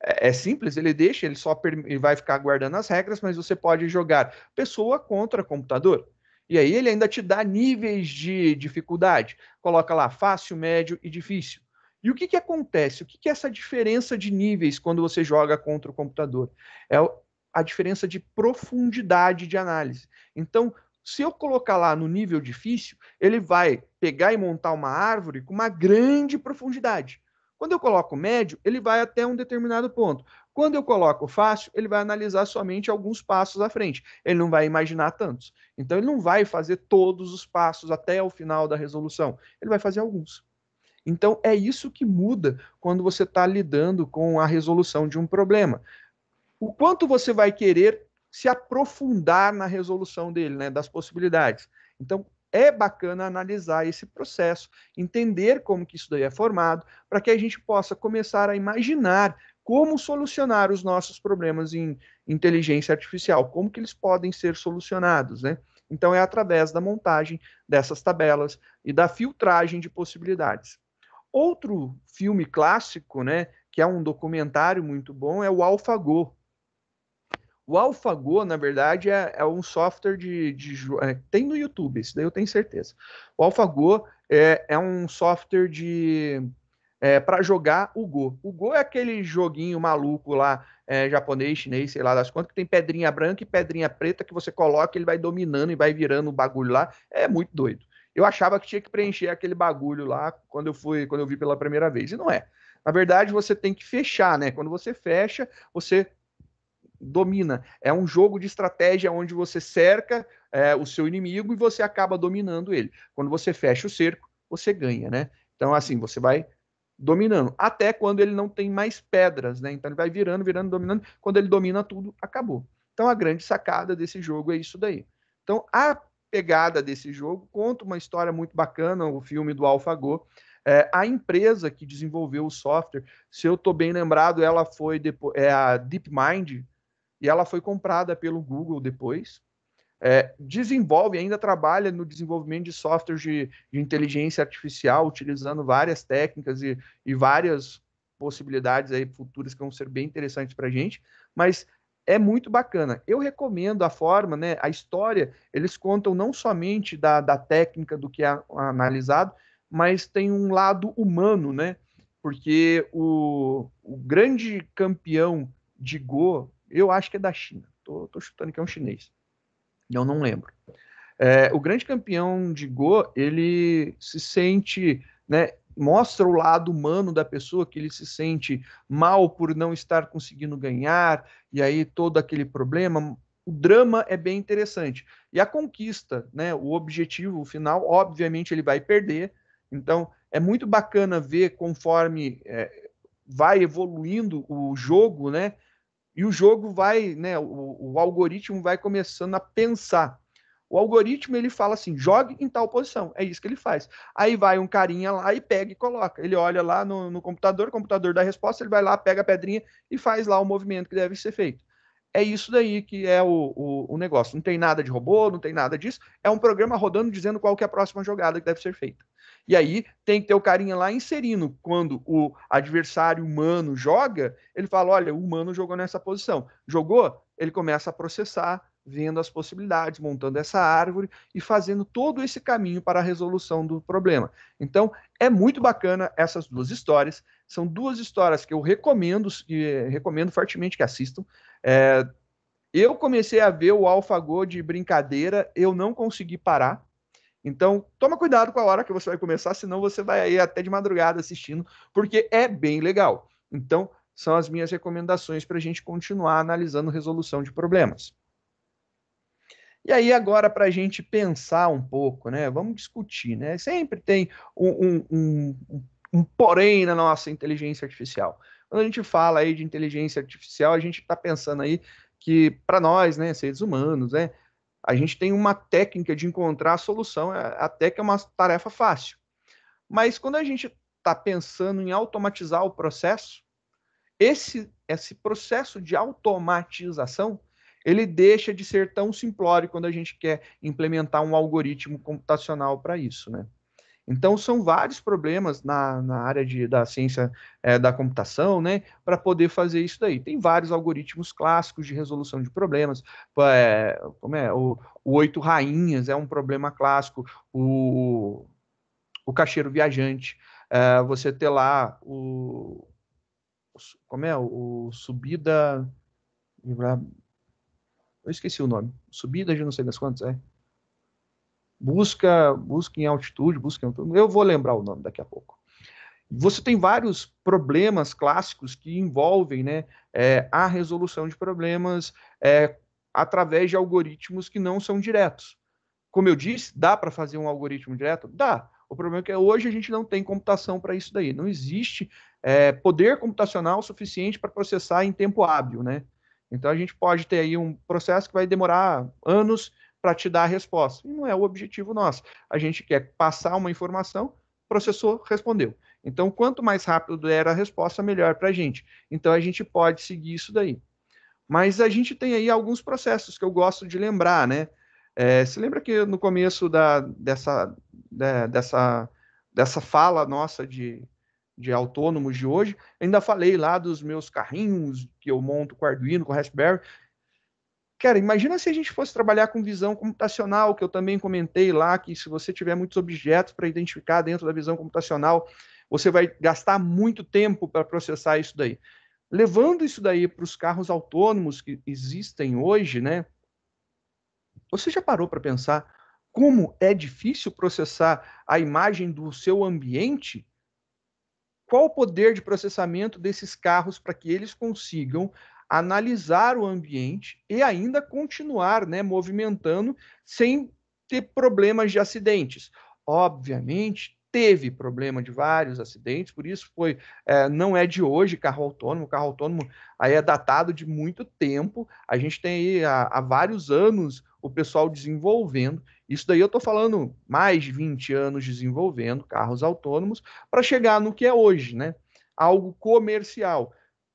É, é simples, ele deixa, ele só ele vai ficar guardando as regras, mas você pode jogar pessoa contra computador. E aí ele ainda te dá níveis de dificuldade. Coloca lá fácil, médio e difícil. E o que, que acontece? O que, que é essa diferença de níveis quando você joga contra o computador? É a diferença de profundidade de análise. Então, se eu colocar lá no nível difícil, ele vai pegar e montar uma árvore com uma grande profundidade. Quando eu coloco médio, ele vai até um determinado ponto. Quando eu coloco fácil, ele vai analisar somente alguns passos à frente. Ele não vai imaginar tantos. Então, ele não vai fazer todos os passos até o final da resolução. Ele vai fazer alguns. Então, é isso que muda quando você está lidando com a resolução de um problema. O quanto você vai querer se aprofundar na resolução dele, né, das possibilidades. Então, é bacana analisar esse processo, entender como que isso daí é formado, para que a gente possa começar a imaginar como solucionar os nossos problemas em inteligência artificial, como que eles podem ser solucionados, né? Então é através da montagem dessas tabelas e da filtragem de possibilidades. Outro filme clássico, né, que é um documentário muito bom, é o AlphaGo, o AlphaGo, na verdade, é, é um software de, de, é, tem no YouTube, isso daí eu tenho certeza. O AlphaGo é, é um software de é, para jogar o Go. O Go é aquele joguinho maluco lá, é, japonês, chinês, sei lá das quantas, que tem pedrinha branca e pedrinha preta que você coloca, ele vai dominando e vai virando o bagulho lá. É muito doido. Eu achava que tinha que preencher aquele bagulho lá quando eu fui, quando eu vi pela primeira vez, e não é. Na verdade, você tem que fechar, né? Quando você fecha, você domina. É um jogo de estratégia onde você cerca é, o seu inimigo e você acaba dominando ele. Quando você fecha o cerco, você ganha, né? Então, assim, você vai dominando, até quando ele não tem mais pedras, né? Então ele vai virando, virando, dominando. Quando ele domina tudo, acabou. Então a grande sacada desse jogo é isso daí. Então a pegada desse jogo conta uma história muito bacana, o filme do AlphaGo. É, a empresa que desenvolveu o software, se eu estou bem lembrado, ela foi depois, é a DeepMind, e ela foi comprada pelo Google depois. É, desenvolve, ainda trabalha no desenvolvimento de softwares de, de inteligência artificial, utilizando várias técnicas e, e, várias possibilidades aí futuras que vão ser bem interessantes para a gente, mas é muito bacana. Eu recomendo a forma, né, a história, eles contam não somente da, da técnica do que é analisado, mas tem um lado humano, né, porque o, o grande campeão de Go eu acho que é da China. Tô, tô chutando que é um chinês. Eu não lembro. É, o grande campeão de Go, ele se sente, né, mostra o lado humano da pessoa, que ele se sente mal por não estar conseguindo ganhar, e aí todo aquele problema. O drama é bem interessante. E a conquista, né, o objetivo o final, obviamente ele vai perder. Então, é muito bacana ver conforme é, vai evoluindo o jogo, né, e o jogo vai, né, o, o algoritmo vai começando a pensar. O algoritmo ele fala assim: jogue em tal posição. É isso que ele faz. Aí vai um carinha lá e pega e coloca. Ele olha lá no, no, computador, o computador dá a resposta, ele vai lá, pega a pedrinha e faz lá o movimento que deve ser feito. É isso daí que é o, o, o negócio. Não tem nada de robô, não tem nada disso. É um programa rodando dizendo qual que é a próxima jogada que deve ser feita. E aí tem que ter o carinha lá inserindo. Quando o adversário humano joga, ele fala: olha, o humano jogou nessa posição. Jogou? Ele começa a processar, vendo as possibilidades, montando essa árvore e fazendo todo esse caminho para a resolução do problema. Então, é muito bacana essas duas histórias. São duas histórias que eu recomendo, recomendo fortemente que assistam. É, eu comecei a ver o AlphaGo de brincadeira, eu não consegui parar. Então, toma cuidado com a hora que você vai começar, senão você vai aí até de madrugada assistindo, porque é bem legal. Então, são as minhas recomendações para a gente continuar analisando resolução de problemas. E aí, agora, para a gente pensar um pouco, né? Vamos discutir, né? Sempre tem um, um, um, um porém na nossa inteligência artificial. Quando a gente fala aí de inteligência artificial, a gente está pensando aí que, para nós, né, seres humanos, né, a gente tem uma técnica de encontrar a solução, é, até que é uma tarefa fácil. Mas quando a gente está pensando em automatizar o processo, esse, esse processo de automatização ele deixa de ser tão simplório quando a gente quer implementar um algoritmo computacional para isso, né? Então, são vários problemas na, na área de, da ciência é, da computação, né, para poder fazer isso daí. Tem vários algoritmos clássicos de resolução de problemas, é, como é, o, o oito rainhas é um problema clássico, o, o cacheiro viajante, é, você ter lá o, como é, o subida, eu esqueci o nome, subida de não sei das quantas, é, busca, busca em altitude, busca em... Eu vou lembrar o nome daqui a pouco. Você tem vários problemas clássicos que envolvem né, é, a resolução de problemas é, através de algoritmos que não são diretos. Como eu disse, dá para fazer um algoritmo direto? Dá. O problema é que hoje a gente não tem computação para isso daí. Não existe é, poder computacional suficiente para processar em tempo hábil, né? Então a gente pode ter aí um processo que vai demorar anos para te dar a resposta. E não é o objetivo nosso. A gente quer passar uma informação, processou, respondeu. Então, quanto mais rápido era a resposta, melhor para a gente. Então, a gente pode seguir isso daí. Mas a gente tem aí alguns processos que eu gosto de lembrar, né? É, se lembra que no começo da, dessa, da, né, dessa, dessa fala nossa de, de autônomos de hoje, ainda falei lá dos meus carrinhos que eu monto com Arduino, com Raspberry, Cara, imagina se a gente fosse trabalhar com visão computacional, que eu também comentei lá, que se você tiver muitos objetos para identificar dentro da visão computacional, você vai gastar muito tempo para processar isso daí. Levando isso daí para os carros autônomos que existem hoje, né? Você já parou para pensar como é difícil processar a imagem do seu ambiente? Qual o poder de processamento desses carros para que eles consigam analisar o ambiente e ainda continuar né, movimentando sem ter problemas de acidentes. Obviamente, teve problema de vários acidentes, por isso foi é, não é de hoje carro autônomo, carro autônomo aí é datado de muito tempo, a gente tem aí há, há vários anos o pessoal desenvolvendo, isso daí eu estou falando mais de 20 anos desenvolvendo carros autônomos para chegar no que é hoje, né? Algo comercial.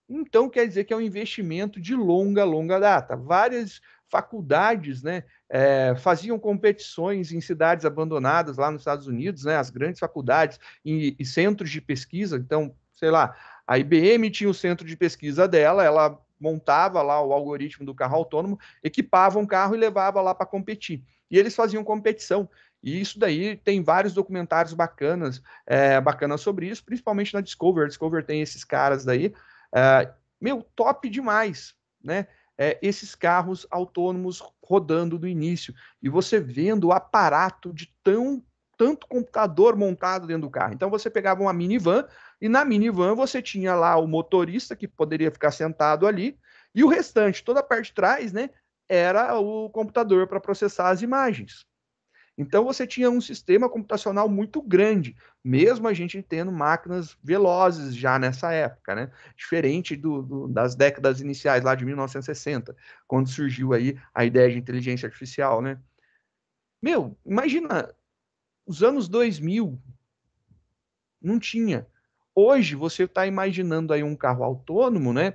Então quer dizer que é um investimento de longa, longa data. Várias faculdades, né, é, faziam competições em cidades abandonadas lá nos Estados Unidos, né, as grandes faculdades e, e, centros de pesquisa. Então, sei lá, a IBM tinha o centro de pesquisa dela, ela montava lá o algoritmo do carro autônomo, equipava um carro e levava lá para competir. E eles faziam competição. E isso daí tem vários documentários bacanas, é, bacanas sobre isso, principalmente na Discover. A Discover tem esses caras daí. Ah, meu, top demais, né? É, esses carros autônomos rodando do início e você vendo o aparato de tão tanto computador montado dentro do carro. Então você pegava uma minivan e na minivan você tinha lá o motorista que poderia ficar sentado ali e o restante, toda a parte de trás, né, era o computador para processar as imagens. Então você tinha um sistema computacional muito grande, mesmo a gente tendo máquinas velozes já nessa época, né? Diferente do, do, das décadas iniciais lá de 1960, quando surgiu aí a ideia de inteligência artificial, né? Meu, imagina os anos 2000 não tinha. Hoje você está imaginando aí um carro autônomo, né?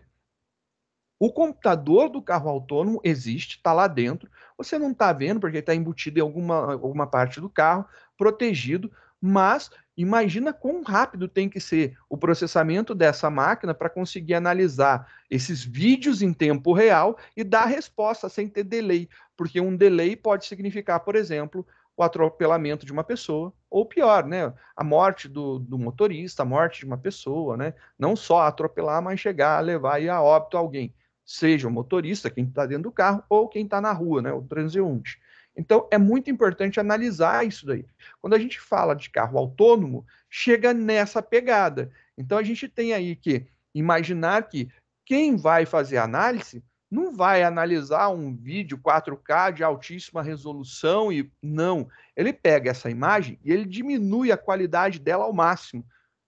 O computador do carro autônomo existe, está lá dentro. Você não está vendo porque está embutido em alguma, alguma parte do carro, protegido. Mas imagina quão rápido tem que ser o processamento dessa máquina para conseguir analisar esses vídeos em tempo real e dar resposta sem ter delay, porque um delay pode significar, por exemplo, o atropelamento de uma pessoa, ou pior, né, a morte do, do, motorista, a morte de uma pessoa, né, não só atropelar, mas chegar a levar a óbito alguém seja o motorista, quem está dentro do carro, ou quem está na rua, né, o transeunte. Então, é muito importante analisar isso daí. Quando a gente fala de carro autônomo, chega nessa pegada. Então, a gente tem aí que imaginar que quem vai fazer análise não vai analisar um vídeo 4K de altíssima resolução e não. Ele pega essa imagem e ele diminui a qualidade dela ao máximo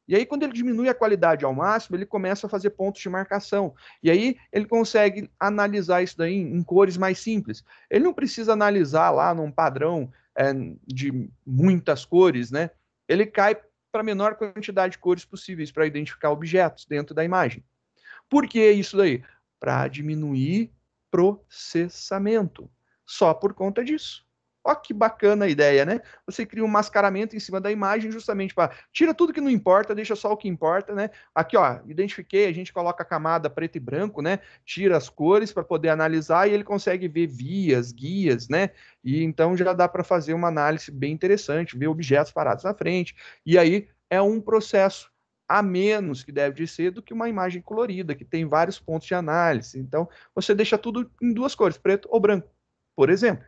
e aí, quando ele diminui a qualidade ao máximo, ele começa a fazer pontos de marcação. E aí, ele consegue analisar isso daí em, cores mais simples. Ele não precisa analisar lá num padrão é, de muitas cores, né? Ele cai para a menor quantidade de cores possíveis para identificar objetos dentro da imagem. Por que isso daí? Para diminuir processamento. Só por conta disso. Ó, que bacana a ideia, né? Você cria um mascaramento em cima da imagem justamente para tira tudo que não importa, deixa só o que importa, né? Aqui, ó, identifiquei, a gente coloca a camada preto e branco, né? Tira as cores para poder analisar e ele consegue ver vias, guias, né? E então já dá para fazer uma análise bem interessante, ver objetos parados na frente. E aí é um processo a menos que deve de ser do que uma imagem colorida, que tem vários pontos de análise. Então, você deixa tudo em duas cores, preto ou branco, por exemplo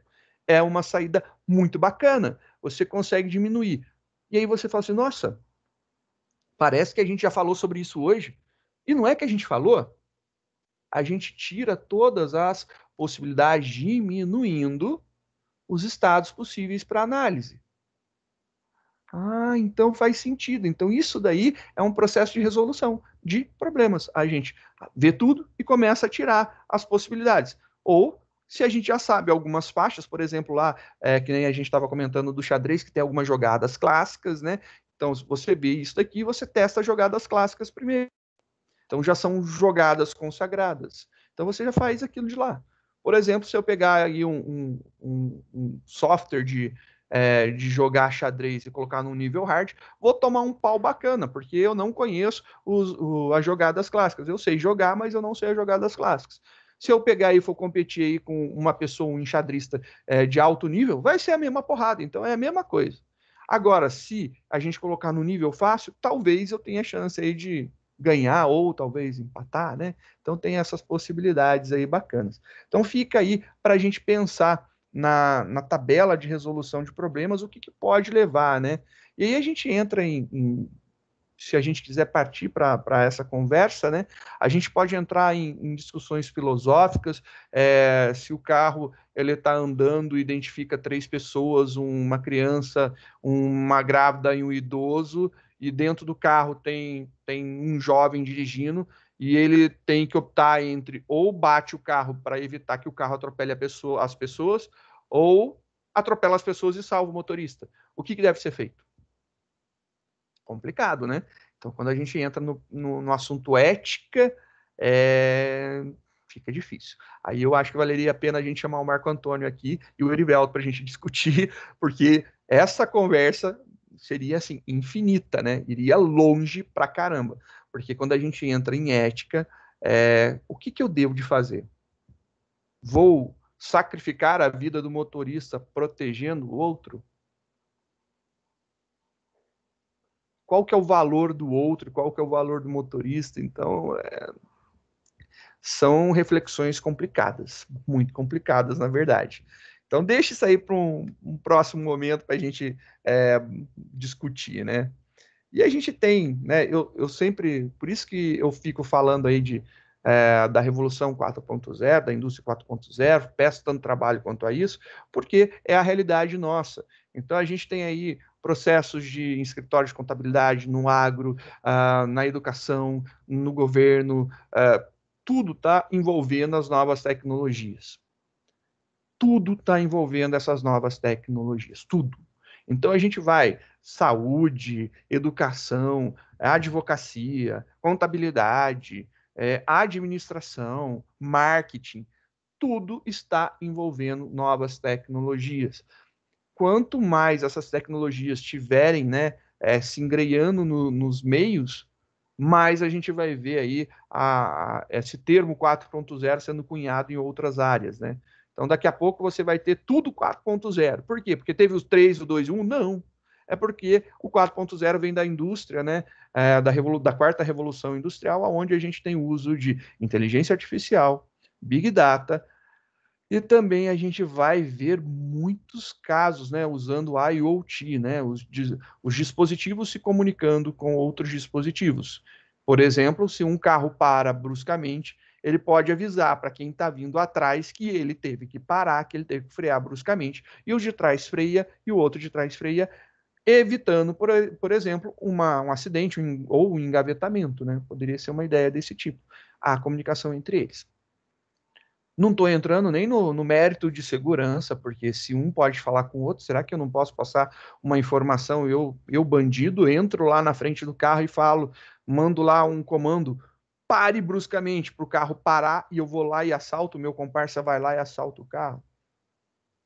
é uma saída muito bacana. Você consegue diminuir. E aí você fala assim: nossa, parece que a gente já falou sobre isso hoje. E não é que a gente falou. A gente tira todas as possibilidades diminuindo os estados possíveis para análise. Ah, então faz sentido. Então isso daí é um processo de resolução de problemas. A gente vê tudo e começa a tirar as possibilidades. Ou se a gente já sabe algumas faixas, por exemplo, lá, é, que nem a gente estava comentando do xadrez, que tem algumas jogadas clássicas, né? Então, se você vê isso daqui, você testa jogadas clássicas primeiro. Então, já são jogadas consagradas. Então, você já faz aquilo de lá. Por exemplo, se eu pegar aí um, um, um software de, é, de jogar xadrez e colocar no nível hard, vou tomar um pau bacana, porque eu não conheço os, o, as jogadas clássicas. Eu sei jogar, mas eu não sei as jogadas clássicas. Se eu pegar e for competir aí com uma pessoa, um enxadrista é, de alto nível, vai ser a mesma porrada. Então é a mesma coisa. Agora, se a gente colocar no nível fácil, talvez eu tenha chance aí de ganhar ou talvez empatar, né? Então tem essas possibilidades aí bacanas. Então fica aí para a gente pensar na, na tabela de resolução de problemas o que, que pode levar, né? E aí a gente entra em, em se a gente quiser partir para essa conversa, né, a gente pode entrar em, em discussões filosóficas, é, se o carro ele está andando identifica três pessoas, uma criança, uma grávida e um idoso, e dentro do carro tem, tem um jovem dirigindo, e ele tem que optar entre ou bate o carro para evitar que o carro atropele pessoa, as pessoas, ou atropela as pessoas e salva o motorista. O que, que deve ser feito? complicado, né? Então, quando a gente entra no, no, no assunto ética, é... fica difícil. Aí eu acho que valeria a pena a gente chamar o Marco Antônio aqui e o Erivelto para a gente *laughs* discutir, porque essa conversa seria assim infinita, né? Iria longe pra caramba, porque quando a gente entra em ética, é... o que, que eu devo de fazer? Vou sacrificar a vida do motorista protegendo o outro? qual que é o valor do outro, qual que é o valor do motorista. Então, é, são reflexões complicadas, muito complicadas, na verdade. Então, deixe isso aí para um, um, próximo momento para a gente é, discutir, né? E a gente tem, né, eu, eu sempre, por isso que eu fico falando aí de, é, da Revolução 4.0, da Indústria 4.0, peço tanto trabalho quanto a isso, porque é a realidade nossa. Então, a gente tem aí processos de escritórios de contabilidade, no agro, uh, na educação, no governo, uh, tudo está envolvendo as novas tecnologias. Tudo está envolvendo essas novas tecnologias, tudo. Então a gente vai saúde, educação, advocacia, contabilidade, é, administração, marketing, tudo está envolvendo novas tecnologias quanto mais essas tecnologias tiverem, né, é, se engreiando no, nos meios, mais a gente vai ver aí a, a esse termo 4.0 sendo cunhado em outras áreas, né? Então, daqui a pouco você vai ter tudo 4.0. Por quê? Porque teve os 3, o 2 e o 1? Não. É porque o 4.0 vem da indústria, né? É, da, da quarta revolução industrial, onde a gente tem o uso de inteligência artificial, big data, e também a gente vai ver muitos casos, né, usando IoT, né, os, os dispositivos se comunicando com outros dispositivos. Por exemplo, se um carro para bruscamente, ele pode avisar para quem está vindo atrás que ele teve que parar, que ele teve que frear bruscamente, e o de trás freia e o outro de trás freia, evitando, por, por exemplo, uma, um acidente um, ou um engavetamento, né? Poderia ser uma ideia desse tipo, a comunicação entre eles. Não estou entrando nem no, no, mérito de segurança, porque se um pode falar com o outro, será que eu não posso passar uma informação? Eu, eu bandido, entro lá na frente do carro e falo, mando lá um comando, pare bruscamente para o carro parar e eu vou lá e assalto, meu comparsa vai lá e assalta o carro.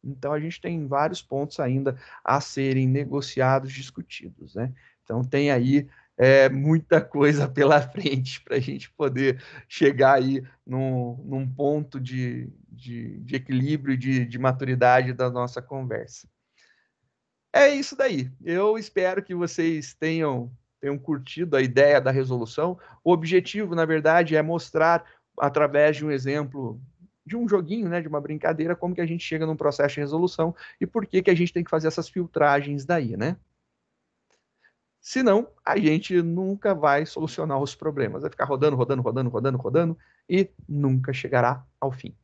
Então a gente tem vários pontos ainda a serem negociados, discutidos, né? Então tem aí é, muita coisa pela *laughs* frente para a gente poder chegar aí num, num ponto de, de, de equilíbrio e de, de maturidade da nossa conversa. É isso daí. Eu espero que vocês tenham, tenham curtido a ideia da resolução. O objetivo, na verdade, é mostrar através de um exemplo de um joguinho, né, de uma brincadeira, como que a gente chega num processo de resolução e por que que a gente tem que fazer essas filtragens daí, né? Senão, a gente nunca vai solucionar os problemas. Vai ficar rodando, rodando, rodando, rodando, rodando e nunca chegará ao fim.